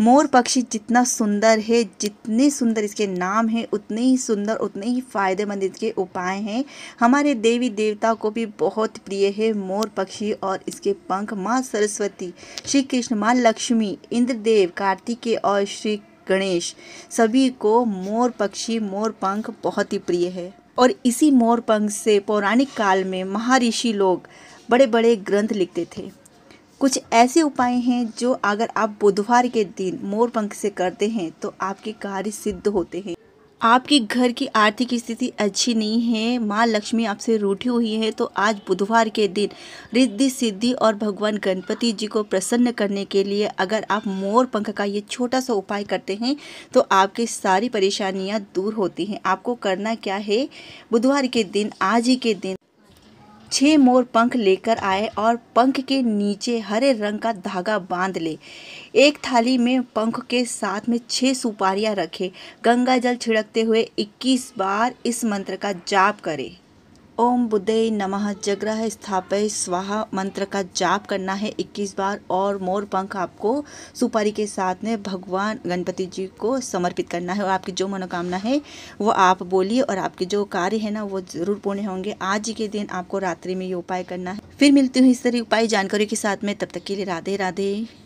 मोर पक्षी जितना सुंदर है जितने सुंदर इसके नाम हैं उतने ही सुंदर उतने ही फ़ायदेमंद इसके उपाय हैं हमारे देवी देवता को भी बहुत प्रिय है मोर पक्षी और इसके पंख माँ सरस्वती श्री कृष्ण माँ लक्ष्मी इंद्रदेव कार्तिकेय और श्री गणेश सभी को मोर पक्षी मोर पंख बहुत ही प्रिय है और इसी मोर पंख से पौराणिक काल में महारिषि लोग बड़े बड़े ग्रंथ लिखते थे कुछ ऐसे उपाय हैं जो अगर आप बुधवार के दिन मोर पंख से करते हैं तो आपके कार्य सिद्ध होते हैं आपके घर की आर्थिक स्थिति अच्छी नहीं है माँ लक्ष्मी आपसे रूठी हुई है तो आज बुधवार के दिन रिद्धि सिद्धि और भगवान गणपति जी को प्रसन्न करने के लिए अगर आप मोर पंख का ये छोटा सा उपाय करते हैं तो आपकी सारी परेशानियाँ दूर होती हैं आपको करना क्या है बुधवार के दिन आज ही के दिन छह मोर पंख लेकर आए और पंख के नीचे हरे रंग का धागा बांध ले एक थाली में पंख के साथ में छह सुपारियां रखे गंगा जल छिड़कते हुए 21 बार इस मंत्र का जाप करें ओम बुद्धे नमः जग्रह स्थापय स्वाहा मंत्र का जाप करना है 21 बार और मोर पंख आपको सुपारी के साथ में भगवान गणपति जी को समर्पित करना है और आपकी जो मनोकामना है वो आप बोलिए और आपके जो कार्य है ना वो जरूर पूर्ण होंगे आज के दिन आपको रात्रि में ये उपाय करना है फिर मिलती हूँ इस तरह उपाय जानकारी के साथ में तब तक के लिए राधे राधे